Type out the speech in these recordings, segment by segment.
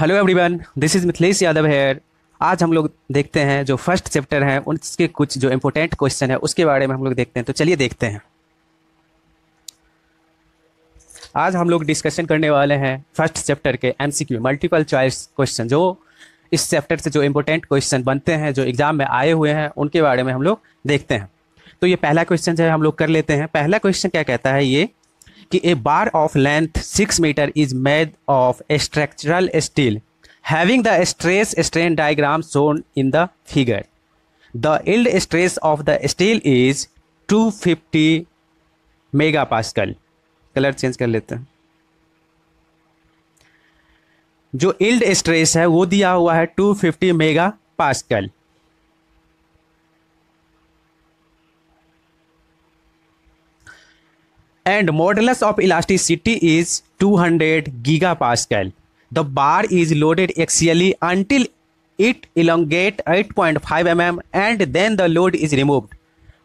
Hello everyone this is Mithilesh Yadav here आज हम लोग देखते हैं जो फर्स्ट चैप्टर है उसके कुछ जो इम्पोर्टेंट क्वेश्चन है उसके बारे में हम लोग देखते हैं तो चलिए देखते हैं आज हम लोग डिस्कशन करने वाले हैं फर्स्ट चैप्टर के एमसीक्यू मल्टीपल चॉइस क्वेश्चन जो इस चैप्टर से जो इम्पोर्टेंट क्वेश्चन बनते हैं जो एग्जाम में आए हुए हैं उनके बारे में हम लोग देखते हैं तो ये पहला क्वेश्चन जो है हम लोग कर लेते हैं पहला क्वेश्चन क्या कहता है ये कि a bar of length six metre is made of structural steel having the stress strain diagram shown in the figure the yield stress of the steel is 250 fifty mega pascal colour change कर लेते हैं जो yield stress है वो दिया हुआ है 250 fifty mega pascal and modulus of elasticity is 200 giga pascal the bar is loaded axially until it elongate 8.5 point five M M and then the load is removed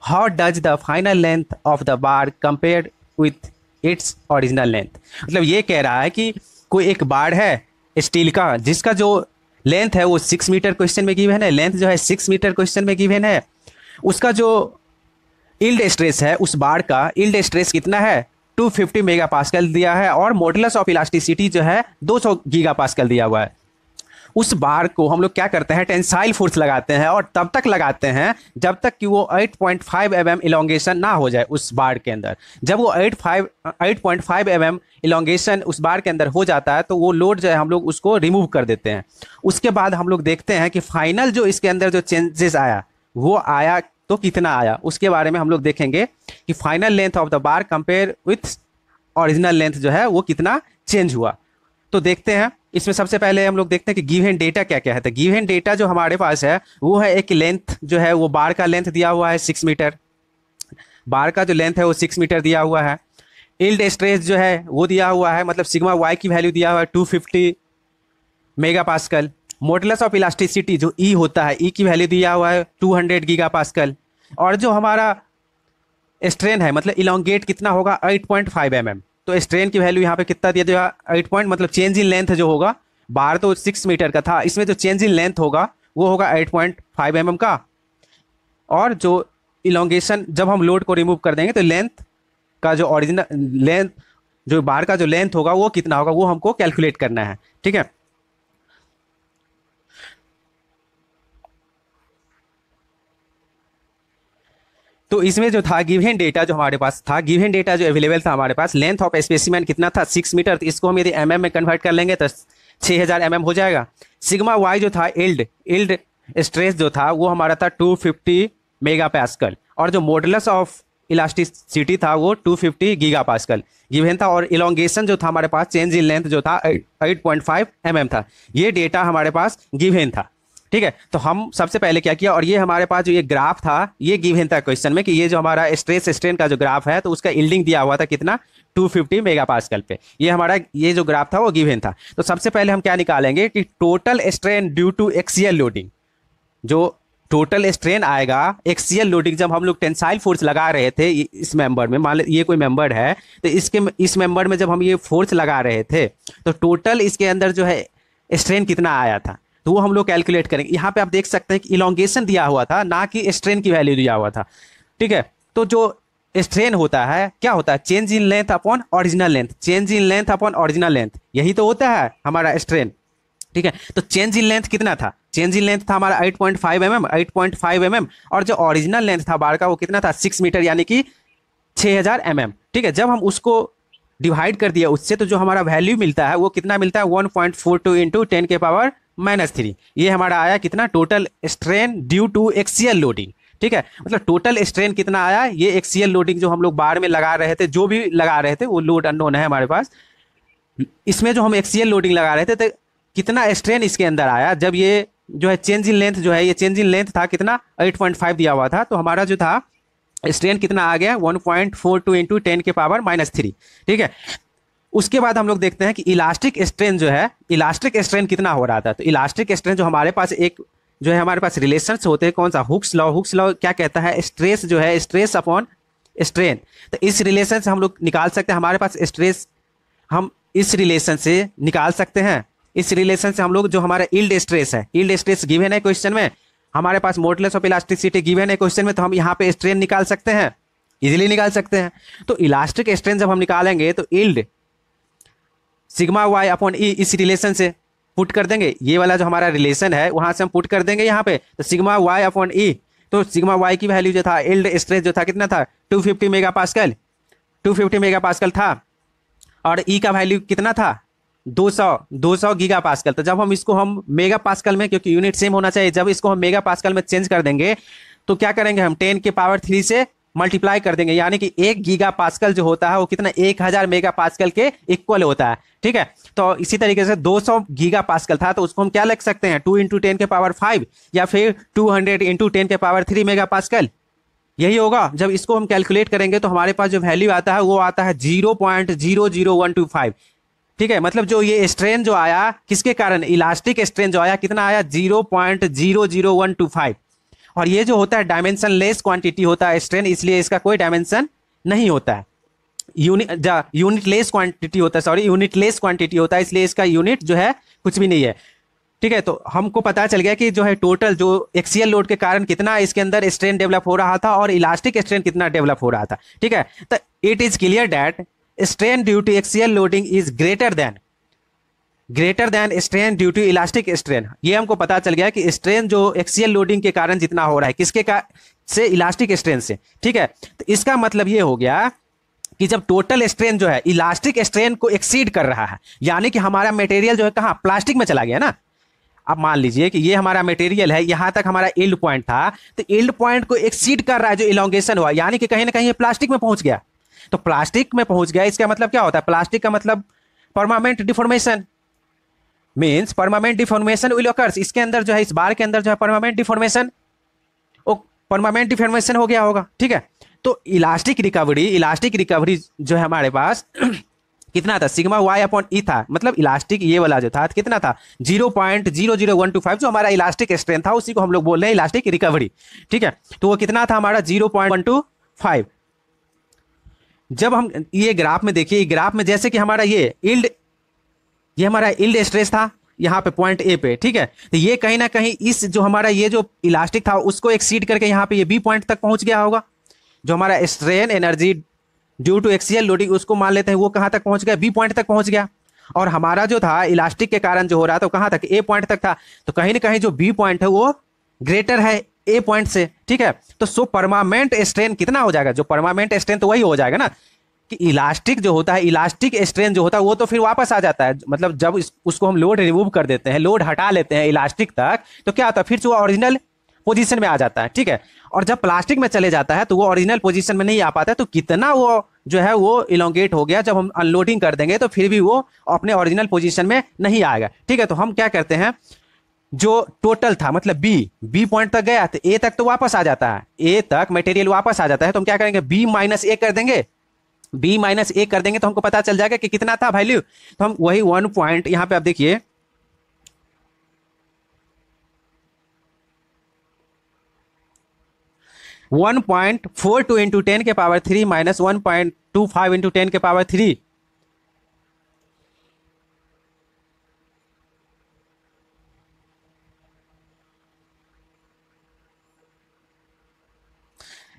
how does the final length of the bar compare with its original length मतलब ये कह रहा है कि कोई एक बार है steel का जिसका जो लेंथ है वो सिक्स मीटर क्वेश्चन में गिवेन है लेंथ जो है सिक्स मीटर क्वेश्चन में गिवेन है उसका जो इल्ड स्ट्रेस है उस बाढ़ का इल्ड स्ट्रेस कितना है 250 मेगा पास्कल दिया है और मोटलस ऑफ इलास्टिसिटी जो है 200 गीगा पास्कल दिया हुआ है उस बार को हम लोग क्या करते हैं टेंसाइल फोर्स लगाते हैं और तब तक लगाते हैं जब तक कि वो 8.5 पॉइंट mm इलोंगेशन ना हो जाए उस बार के अंदर जब वो 8.5 8.5 पॉइंट mm इलोंगेशन उस बार के अंदर हो जाता है तो वो लोड जो है हम लोग उसको रिमूव कर देते हैं उसके बाद हम लोग देखते हैं कि फाइनल जो इसके अंदर जो चेंजेस आया वो आया तो कितना आया उसके बारे में हम लोग देखेंगे कि final length of the bar compare with original length जो है वो कितना चेंज हुआ तो देखते हैं इसमें सबसे पहले हम लोग देखते हैं कि गिवन डेटा क्या क्या है तो गिवन डेटा जो हमारे पास है वो है एक लेंथ जो है वो बार का लेंथ दिया हुआ है सिक्स मीटर बार का जो लेंथ है वो सिक्स मीटर दिया हुआ है इल्ड स्ट्रेस जो है वो दिया हुआ है मतलब सिग्मा वाई की वैल्यू दिया हुआ है two fifty mega pascal modulus of elasticity जो ई e होता है ई e की वैल्यू दिया हुआ है 200 गीगा पासकल और जो हमारा स्ट्रेन है मतलब इलोंगेट कितना होगा 8.5 पॉइंट mm. तो स्ट्रेन की वैल्यू यहाँ पे कितना दिया जाएगा एट पॉइंट मतलब चेंज इन लेंथ जो होगा बाहर तो सिक्स मीटर का था इसमें जो चेंज इन लेंथ होगा वो होगा एट पॉइंट फाइव एम का और जो इलोंगेशन जब हम लोड को रिमूव कर देंगे तो लेंथ का जो ओरिजिनल लेंथ जो बार का जो लेंथ होगा वो कितना होगा वो हमको कैलकुलेट करना है ठीक है तो इसमें जो था गिवन डेटा जो हमारे पास था गिवन डेटा जो अवेलेबल था हमारे पास लेंथ ऑफ स्पेसिमेंट कितना था सिक्स मीटर तो इसको हम यदि एम mm में कन्वर्ट कर लेंगे तो छः हज़ार एम mm हो जाएगा सिग्मा वाई जो था इल्ड इल्ड स्ट्रेस जो था वो हमारा था टू फिफ्टी मेगा पास्कल और जो मॉडलस ऑफ इलास्टिसिटी था वो 250 फिफ्टी गीगा पासकल गिवेन था और इलोंगेशन जो था हमारे पास चेंज इन लेंथ जो था 8.5 पॉइंट mm था ये डेटा हमारे पास गिवेन था ठीक है तो हम सबसे पहले क्या किया और ये हमारे पास जो ये ग्राफ था ये गिवेन था क्वेश्चन में कि ये जो हमारा स्ट्रेस स्ट्रेन का जो ग्राफ है तो उसका इल्डिंग दिया हुआ था कितना 250 पासकल पे ये हमारा ये जो ग्राफ था वो गिवेन था तो सबसे पहले हम क्या निकालेंगे कि total strain due to axial loading जो टोटल स्ट्रेन आएगा एक्सीएल लोडिंग जब हम लोग टेंसाइल फोर्स लगा रहे थे इस मेंबर में मान ये कोई मेंबर है तो इसके इस मेंबर में जब हम ये फोर्स लगा रहे थे तो टोटल इसके अंदर जो है स्ट्रेन कितना आया था तो वो हम लोग कैलकुलेट करेंगे यहाँ पे आप देख सकते हैं कि इलांगेशन दिया हुआ था ना कि स्ट्रेन की वैल्यू दिया हुआ था ठीक है तो जो स्ट्रेन होता है क्या होता है change in length upon original length change in length upon original length यही तो होता है हमारा स्ट्रेन ठीक है तो चेंज इन लेंथ कितना था चेंज इन लेंथ था हमारा 8.5 पॉइंट mm, 8.5 पॉइंट mm, और जो ओरिजिनल लेंथ था बार का वो कितना था सिक्स मीटर यानी कि 6000 हजार mm, ठीक है जब हम उसको डिवाइड कर दिया उससे तो जो हमारा वैल्यू मिलता है वो कितना मिलता है 1.42 point four two into ten के पावर माइनस थ्री ये हमारा आया कितना total strain due to axial loading ठीक है मतलब टोटल स्ट्रेन कितना आया ये एक्सीएल लोडिंग जो हम लोग बाढ़ में लगा रहे थे जो भी लगा रहे थे वो लोड अनोन है हमारे पास इसमें जो हम एक्सीएल लोडिंग लगा रहे थे तो कितना स्ट्रेन इसके अंदर आया जब ये जो है चेंज इन लेंथ जो है ये चेंज इन लेंथ था कितना 8.5 दिया हुआ था तो हमारा जो था स्ट्रेन कितना आ गया 1.42 point four two into ten के पावर माइनस थ्री ठीक है उसके बाद हम लोग देखते हैं कि इलास्टिक स्ट्रेन जो है इलास्टिक स्ट्रेन कितना हो रहा था तो इलास्टिक स्ट्रेन जो हमारे पास एक जो है हमारे पास रिलेशन होते हैं कौन सा हुक्स लॉ हुक्स लॉ क्या कहता है स्ट्रेस जो है स्ट्रेस अपॉन स्ट्रेन तो इस रिलेशन से हम लोग निकाल सकते हैं हमारे पास स्ट्रेस हम इस रिलेशन से निकाल सकते हैं इस रिलेशन से हम लोग जो हमारा इल्ड स्ट्रेस है इल्ड स्ट्रेस गिवेन है क्वेश्चन में हमारे पास मोटलेस ऑफ इलास्टिसिटी गिवेन है क्वेश्चन में तो हम यहाँ पे स्ट्रेन निकाल सकते हैं इजिली निकाल सकते हैं तो इलास्टिक स्ट्रेन जब हम निकालेंगे तो yield sigma Y upon E इस रिलेशन से पुट कर देंगे ये वाला जो हमारा रिलेशन है वहां से हम पुट कर देंगे यहाँ पे तो सिग्मा वाई अपॉन ई तो सिग्मा वाई की वैल्यू जो था एल्ड स्ट्रेस जो था कितना था 250 mega pascal fifty mega pascal था और ई e का वैल्यू कितना था 200 200 गीगा पास्कल तो जब हम इसको हम मेगा पास्कल में क्योंकि यूनिट सेम होना चाहिए जब इसको हम मेगा पास्कल में चेंज कर देंगे तो क्या करेंगे हम टेन के पावर थ्री से मल्टीप्लाई कर देंगे यानी कि एक गीगा पास्कल जो होता है वो कितना एक हजार मेगा पास्कल के इक्वल होता है ठीक है तो इसी तरीके से 200 सौ गीगा पासकल था तो उसको हम क्या लिख सकते हैं टू इंटू टेन के पावर फाइव या फिर टू हंड्रेड इंटू टेन के पावर थ्री मेगा पासकल यही होगा जब इसको हम कैलकुलेट करेंगे तो हमारे पास जो वैल्यू आता है वो आता है zero point zero zero one two five ठीक है मतलब जो ये स्ट्रेन जो आया किसके कारण इलास्टिक स्ट्रेन जो आया कितना आया zero point zero zero one two five और ये जो होता है डायमेंशन लेस क्वांटिटी होता है स्ट्रेन इसलिए इसका कोई डायमेंशन नहीं होता है यूनिट लेस क्वांटिटी होता है सॉरी यूनिट लेस क्वांटिटी होता है इसलिए इसका यूनिट जो है कुछ भी नहीं है ठीक है तो हमको पता चल गया कि जो है टोटल जो एक्सीएल लोड के कारण कितना इसके अंदर स्ट्रेन डेवलप हो रहा था और इलास्टिक स्ट्रेन कितना डेवलप हो रहा था ठीक है तो it is clear that strain due to axial loading is greater than greater than strain due to elastic strain ये हमको पता चल गया कि स्ट्रेन जो एक्सीएल लोडिंग के कारण जितना हो रहा है किसके का से इलास्टिक स्ट्रेन से ठीक है तो इसका मतलब ये हो गया कि जब टोटल स्ट्रेन जो है इलास्टिक स्ट्रेन को एक्सीड कर रहा है यानी कि हमारा मटेरियल जो है कहाँ प्लास्टिक में चला गया ना अब मान लीजिए कि ये हमारा मटेरियल है यहाँ तक हमारा एल्ड पॉइंट था तो इल्ड पॉइंट को एक्सीड कर रहा है जो इलांगेशन हुआ यानी कि कहीं ना कहीं ये प्लास्टिक में पहुंच गया तो प्लास्टिक में पहुंच गया इसका मतलब क्या होता है प्लास्टिक का मतलब permanent deformation means permanent deformation will occurs इसके अंदर जो है इस बार के अंदर जो है परमानेंट डिफॉर्मेशन परमानेंट डिफॉर्मेशन हो गया होगा ठीक है तो इलास्टिक रिकवरी इलास्टिक रिकवरी जो है हमारे पास कितना था सिग्मा वाई अपॉन ई था मतलब इलास्टिक ये वाला जो था कितना था zero point zero zero one two five जो हमारा इलास्टिक स्ट्रेंथ था उसी को हम लोग बोल रहे हैं इलास्टिक रिकवरी ठीक है तो वो कितना था हमारा zero point one two five जब हम ये ग्राफ में देखिए ग्राफ में जैसे कि हमारा ये इल्ड ये हमारा इल्ड स्ट्रेस था यहाँ पे पॉइंट ए पे ठीक है तो ये कहीं ना कहीं इस जो हमारा ये जो इलास्टिक था उसको एक्सीड करके यहाँ पे ये बी पॉइंट तक पहुंच गया होगा जो हमारा strain energy due to axial loading उसको मान लेते हैं वो कहाँ तक पहुँच गया बी पॉइंट तक पहुँच गया और हमारा जो था इलास्टिक के कारण जो हो रहा था कहाँ तक ए पॉइंट तक था तो कहीं ना कहीं जो बी पॉइंट है वो ग्रेटर है ए पॉइंट से ठीक है तो सो परमानेंट स्ट्रेन कितना हो जाएगा जो परमानेंट स्ट्रेन तो वही हो जाएगा ना कि इलास्टिक जो होता है इलास्टिक स्ट्रेन जो होता है वो तो फिर वापस आ जाता है मतलब जब उसको हम लोड रिमूव कर देते हैं लोड हटा लेते हैं इलास्टिक तक तो क्या होता है फिर वो ओरिजिनल पोजीशन में आ जाता है ठीक है और जब प्लास्टिक में चले जाता है तो वो ओरिजिनल पोजीशन में नहीं आ पाता है तो कितना वो जो है वो इलोंगेट हो गया जब हम अनलोडिंग कर देंगे तो फिर भी वो अपने ओरिजिनल पोजिशन में नहीं आएगा ठीक है तो हम क्या करते हैं जो टोटल था मतलब बी बी पॉइंट तक गया तो ए तक तो वापस आ जाता है ए तक मटेरियल वापस आ जाता है तो हम क्या करेंगे बी माइनस ए कर देंगे बी माइनस ए कर देंगे तो हमको पता चल जाएगा कि कितना था वैल्यू तो हम वही वन पॉइंट यहाँ पे आप देखिए 1.42 point four two into ten के power three minus one point two five into ten के पावर थ्री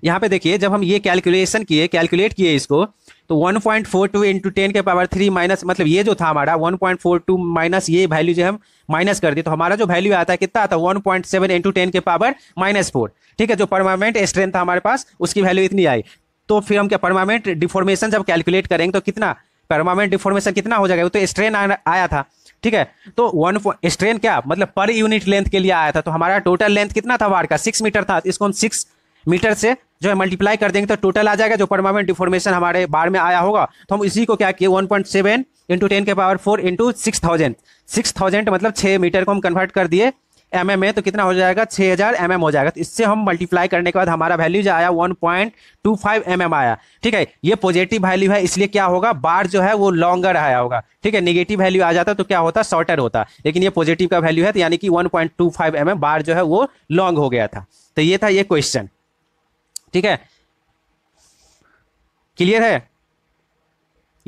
यहाँ पे देखिए जब हम ये कैलकुलेशन किए कैलकुलेट किए इसको तो 1.42 point four two into ten के पावर थ्री माइनस मतलब ये जो था हमारा 1.42 पॉइंट फोर टू माइनस ये वैल्यू जो हम माइनस कर दिए तो हमारा जो वैल्यू आता है कितना आता है one point seven into ten के पावर माइनस फोर ठीक है जो परमानेंट स्ट्रेंथ था हमारे पास उसकी वैल्यू इतनी आई तो फिर हम क्या परमानेंट डिफॉर्मेशन जब कैलकुलेट करेंगे तो कितना परमानेंट डिफॉर्मेशन कितना हो जाएगा वो तो स्ट्रेन आया था ठीक है तो वन स्ट्रेन क्या मतलब पर यूनिट लेंथ के लिए आया था तो हमारा टोटल लेंथ कितना था वार का सिक्स मीटर था इसको हम सिक्स मीटर से जो है मल्टीप्लाई कर देंगे तो टोटल आ जाएगा जो परमानेंट डिफॉर्मेशन हमारे बार में आया होगा तो हम इसी को क्या किए one point seven into ten के power four into six thousand six thousand मतलब छः मीटर को हम कन्वर्ट कर दिए एम mm एम में तो कितना हो जाएगा छः हज़ार एम mm एम हो जाएगा तो इससे हम मल्टीप्लाई करने के बाद हमारा वैल्यू जो आया one point two five M M आया ठीक है ये पॉजिटिव वैल्यू है इसलिए क्या होगा बार जो है वो लॉन्गर आया होगा ठीक है निगेटिव वैल्यू आ जाता तो क्या होता शॉर्टर होता लेकिन ये पॉजिटिव का वैल्यू है तो यानी कि one point two five M M बार जो है वो लॉन्ग हो गया था तो ये था ये क्वेश्चन ठीक है क्लियर है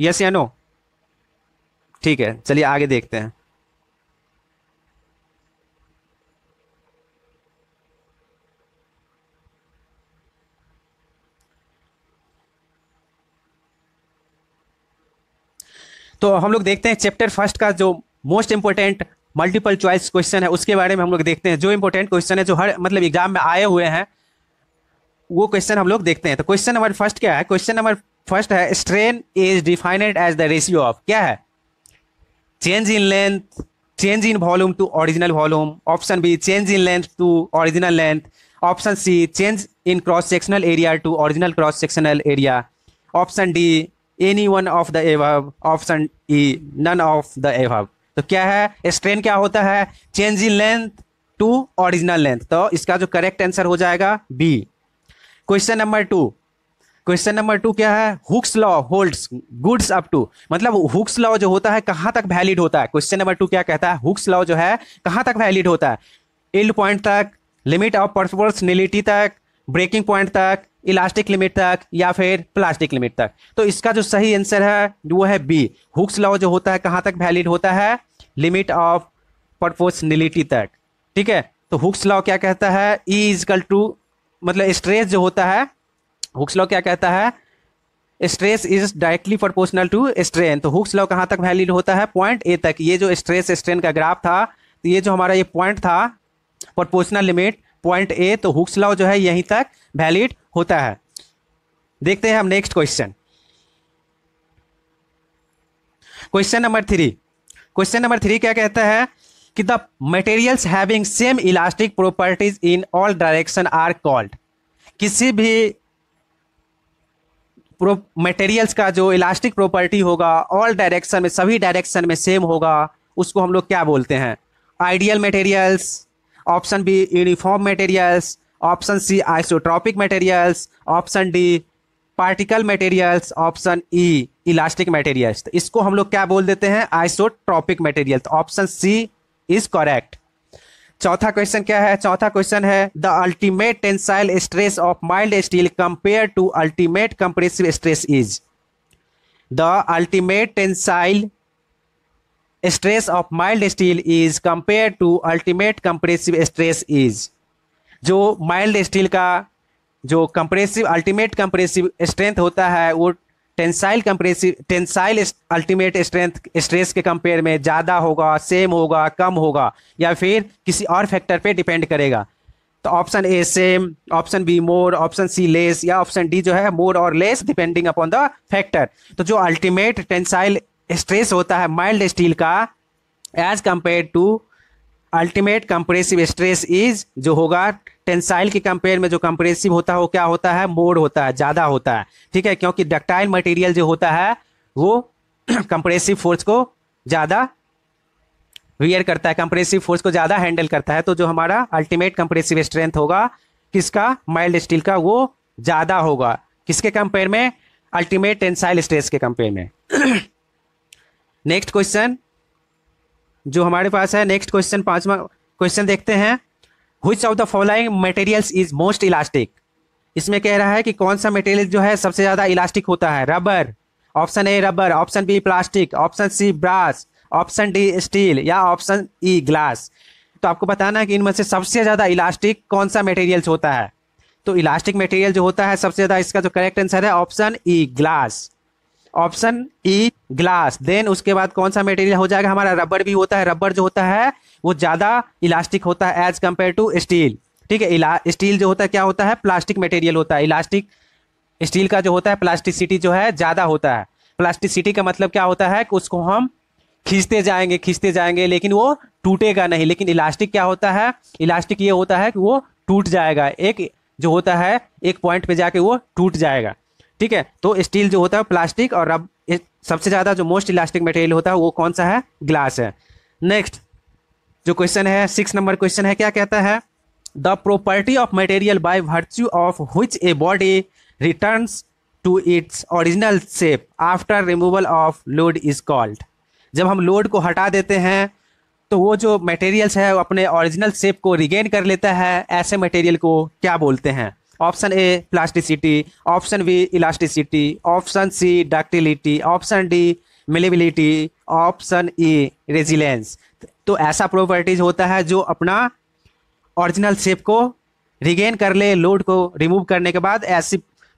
यस या नो ठीक है चलिए आगे देखते हैं तो हम लोग देखते हैं चैप्टर फर्स्ट का जो most important multiple choice question है उसके बारे में हम लोग देखते हैं जो इंपोर्टेंट क्वेश्चन है जो हर मतलब एग्जाम में आए हुए हैं वो क्वेश्चन हम लोग देखते हैं तो क्वेश्चन नंबर फर्स्ट क्या है क्वेश्चन नंबर फर्स्ट है strain is defined as the ratio of क्या है change in length change in volume to original volume option B change in length to original length option C change in cross sectional area to original cross sectional area option D any one of the above option E none of the above तो क्या है strain क्या होता है change in length to original length तो इसका जो correct answer हो जाएगा B question number two question number two क्या है Hooke's law holds goods up to मतलब हुक्स लॉ जो होता है कहां तक वैलिड होता है क्वेश्चन नंबर टू क्या कहता है हुक्स लॉ जो है कहां तक वैलिड होता है इल्ड पॉइंट तक लिमिट ऑफ पर्सनलिटी तक ब्रेकिंग पॉइंट तक इलास्टिक लिमिट तक या फिर प्लास्टिक लिमिट तक तो इसका जो सही आंसर है वो है बी हुक्स लॉ जो होता है कहाँ तक वैलिड होता है लिमिट ऑफ पर्पोसनिलिटी तक ठीक है तो हुक्स लॉ क्या कहता है ई इजकल टू मतलब स्ट्रेस जो होता है हुक्स लॉ क्या कहता है stress is directly proportional to strain तो हुक्स लॉ कहाँ तक वैलिड होता है पॉइंट ए तक ये जो स्ट्रेस स्ट्रेन का ग्राफ था तो ये जो हमारा ये पॉइंट था प्रोपोर्शनल लिमिट पॉइंट ए तो हुक्स लॉ जो है यहीं तक वैलिड होता है देखते हैं हम next question question number three question number three क्या कहता है कि the materials having same elastic properties in all direction are called किसी भी मटेरियल्स का जो इलास्टिक प्रॉपर्टी होगा ऑल डायरेक्शन में सभी डायरेक्शन में सेम होगा उसको हम लोग क्या बोलते हैं ideal materials option B uniform materials option C isotropic materials option D particle materials option E elastic materials इसको हम लोग क्या बोल देते हैं isotropic materials option C is correct चौथा क्वेश्चन क्या है चौथा क्वेश्चन है the ultimate tensile stress of mild steel compare to ultimate compressive stress is the ultimate tensile stress of mild steel is compare to ultimate compressive stress is जो mild steel का जो compressive ultimate compressive strength होता है वो tensile compressive tensile ultimate strength stress के compare में ज़्यादा होगा सेम होगा कम होगा या फिर किसी और फैक्टर पे डिपेंड करेगा तो option A same option B more option C less या ऑप्शन डी जो है मोर और less depending upon the factor तो जो अल्टीमेट टेंसाइल स्ट्रेस होता है माइल्ड स्टील का as compare to ultimate compressive stress is जो होगा टेंसाइल के कंपेयर में जो कंप्रेसिव होता है वो क्या होता है मोड होता है ज्यादा होता है ठीक है क्योंकि डक्टाइल मटेरियल जो होता है वो कंप्रेसिव फोर्स को ज्यादा वियर करता है कंप्रेसिव फोर्स को ज्यादा हैंडल करता है तो जो हमारा अल्टीमेट कंप्रेसिव स्ट्रेंथ होगा किसका माइल्ड स्टील का वो ज्यादा होगा किसके कंपेयर में अल्टीमेट टेंसाइल स्ट्रेस के कंपेयर में नेक्स्ट क्वेश्चन जो हमारे पास है नेक्स्ट क्वेश्चन पांचवा क्वेश्चन देखते हैं which of the following materials is most elastic इसमें कह रहा है कि कौन सा मटेरियल जो है सबसे ज्यादा इलास्टिक होता है rubber option A rubber option B plastic option C brass option D steel या ऑप्शन ई ग्लास तो आपको बताना है कि इनमें से सबसे ज्यादा इलास्टिक कौन सा मटेरियल होता है तो इलास्टिक मटेरियल जो होता है सबसे ज्यादा इसका जो करेक्ट आंसर है option E glass option E glass then उसके बाद कौन सा मटेरियल हो जाएगा हमारा रबर भी होता है रबर जो होता है वो ज्यादा इलास्टिक होता है एज कंपेयर टू स्टील ठीक है स्टील जो होता है क्या होता है प्लास्टिक मटेरियल होता है इलास्टिक स्टील का जो होता है प्लास्टिसिटी जो है ज्यादा होता है प्लास्टिसिटी का मतलब क्या होता है कि उसको हम खींचते जाएंगे खींचते जाएंगे लेकिन वो टूटेगा नहीं लेकिन इलास्टिक क्या होता है इलास्टिक ये होता है कि वो टूट जाएगा एक जो होता है एक पॉइंट पे जाके वो टूट जाएगा ठीक है तो स्टील जो होता है प्लास्टिक और रब सबसे ज़्यादा जो मोस्ट इलास्टिक मटेरियल होता है वो कौन सा है ग्लास है नेक्स्ट जो क्वेश्चन है सिक्स नंबर क्वेश्चन है क्या कहता है the property of material by virtue of which a body return to its original shape after removal of load is called जब हम लोड को हटा देते हैं तो वो जो मटेरियल्स है वो अपने ओरिजिनल शेप को रिगेन कर लेता है ऐसे मटेरियल को क्या बोलते हैं option A plasticity option B elasticity option C ductility option D malleability option E resilience तो ऐसा प्रॉपर्टीज होता है जो अपना ओरिजिनल शेप को रिगेन कर ले लोड को रिमूव करने के बाद ऐसी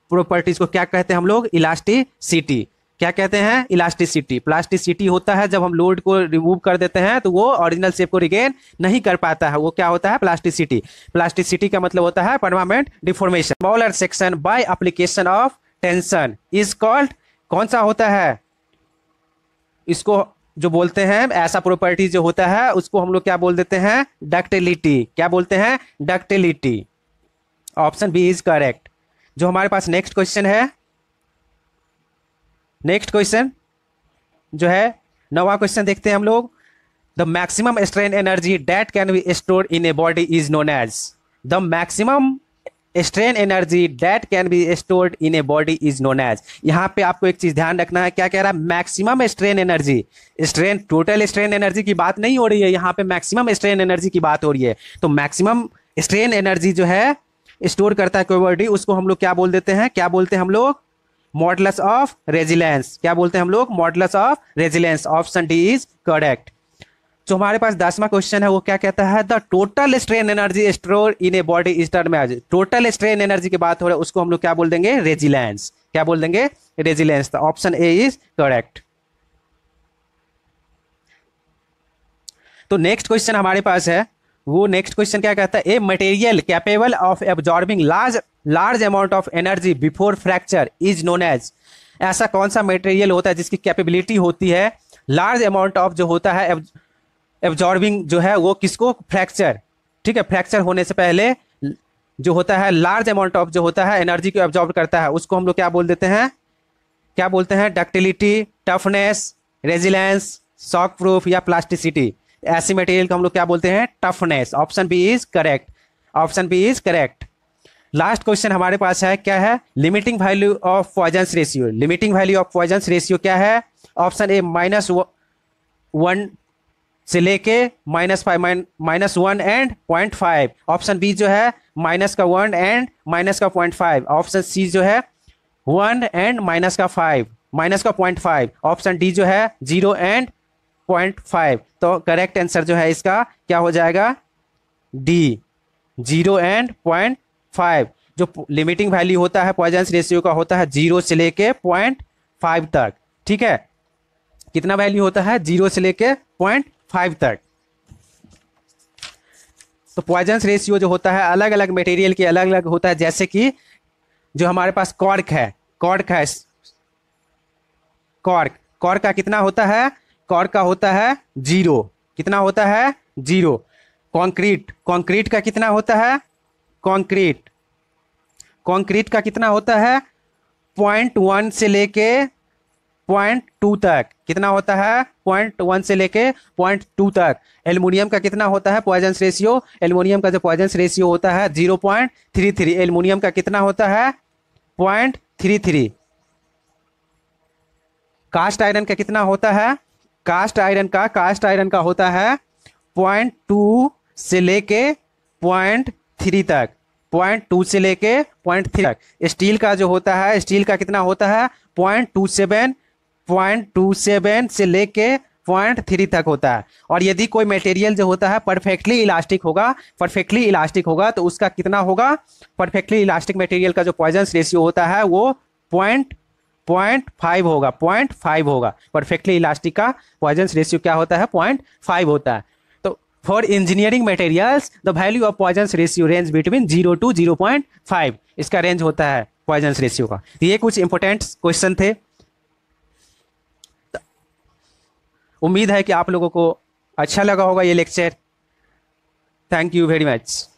प्रॉपर्टीज को क्या कहते हैं हम लोग इलास्टिसिटी क्या कहते हैं इलास्टिसिटी प्लास्टिसिटी होता है जब हम लोड को रिमूव कर देते हैं तो वो ओरिजिनल शेप को रिगेन नहीं कर पाता है वो क्या होता है प्लास्टिसिटी प्लास्टिसिटी का मतलब होता है permanent deformation smaller section by application of tension is called कौन सा होता है इसको जो बोलते हैं ऐसा प्रॉपर्टी जो होता है उसको हम लोग क्या बोल देते हैं डक्टिलिटी क्या बोलते हैं ductility option B is correct जो हमारे पास नेक्स्ट क्वेश्चन है नेक्स्ट क्वेश्चन जो है नवा क्वेश्चन देखते हैं हम लोग the maximum strain energy that can be store in a body is known as the maximum strain energy that can be stored in a body is known as यहाँ पे आपको एक चीज ध्यान रखना है क्या कह रहा है maximum strain energy strain total strain energy की बात नहीं हो रही है यहाँ पे मैक्सिमम स्ट्रेन एनर्जी की बात हो रही है तो मैक्सिमम स्ट्रेन एनर्जी जो है स्टोर करता है कोई बॉडी उसको हम लोग क्या बोल देते हैं क्या बोलते हैं हम लोग मॉडलस ऑफ रेजिलेंस क्या बोलते हैं हम लोग modulus of resilience option D is correct तो हमारे पास दसवा क्वेश्चन है वो क्या कहता है the total strain energy store in a body is term as total strain energy की बात हो रहा है उसको हम लोग क्या बोल देंगे रेजिलेंस क्या बोल देंगे रेजिलेंस तो ऑप्शन ए इज करेक्ट तो नेक्स्ट क्वेश्चन हमारे पास है वो नेक्स्ट क्वेश्चन क्या कहता है a material capable of absorbing large large amount of energy before fracture is known as ऐसा कौन सा मटेरियल होता है जिसकी कैपेबिलिटी होती है लार्ज अमाउंट ऑफ जो होता है एब्जॉर्बिंग जो है वो किसको फ्रैक्चर ठीक है फ्रैक्चर होने से पहले जो होता है लार्ज अमाउंट ऑफ जो होता है एनर्जी को एब्जॉर्ब करता है उसको हम लोग क्या बोल देते हैं क्या बोलते हैं ductility toughness resilience shock proof या प्लास्टिसिटी ऐसी मटेरियल को हम लोग क्या बोलते हैं toughness option B is correct option B is correct last question हमारे पास है क्या है limiting value of Poisson ratio limiting value of Poisson ratio क्या है ऑप्शन ए माइनस वन से लेके minus five minus one and point five option B जो है माइनस का वन एंड माइनस का पॉइंट फाइव ऑप्शन सी जो है वन एंड माइनस का फाइव माइनस का पॉइंट फाइव ऑप्शन डी जो है जीरो एंड पॉइंट फाइव तो करेक्ट आंसर जो है इसका क्या हो जाएगा D zero and point five जो लिमिटिंग वैल्यू होता है पॉइजन रेशियो का होता है जीरो से लेके पॉइंट फाइव तक ठीक है कितना वैल्यू होता है जीरो से लेके पॉइंट फाइव तक तो पॉइजन रेशियो जो होता है अलग अलग मटेरियल के अलग अलग होता है जैसे कि जो हमारे पास कॉर्क है कॉर्क है कॉर्क कॉर्क का कितना होता है कॉर का होता है जीरो कितना होता है जीरो कंक्रीट कंक्रीट का कितना होता है कंक्रीट कंक्रीट का कितना होता है पॉइंट वन से लेके पॉइंट टू तक कितना होता है पॉइंट वन से लेके पॉइंट टू तक एलमिनियम का कितना होता है पॉइजन रेशियो एलमिनियम का जो पॉइजन रेशियो होता है zero point three three aluminium का कितना होता है point three three cast iron का कितना होता है कास्ट आयरन का कास्ट आयरन का होता है पॉइंट टू से लेके पॉइंट थ्री तक पॉइंट टू से लेके पॉइंट थ्री तक स्टील का जो होता है स्टील का कितना होता है point two seven point two seven से लेके पॉइंट थ्री तक होता है और यदि कोई मटेरियल जो होता है परफेक्टली इलास्टिक होगा परफेक्टली इलास्टिक होगा तो उसका कितना होगा परफेक्टली इलास्टिक मटेरियल का जो पॉइजन रेशियो होता है वो पॉइंट पॉइंट फाइव होगा पॉइंट फाइव होगा परफेक्टली इलास्टिक का पॉइजन्स रेशियो क्या होता है पॉइंट फाइव होता है तो for engineering materials the value of Poisson's ratio range between zero to zero point five इसका रेंज होता है पॉइजन्स रेशियो का ये कुछ इंपॉर्टेंट क्वेश्चन थे उम्मीद है कि आप लोगों को अच्छा लगा होगा ये lecture thank you very much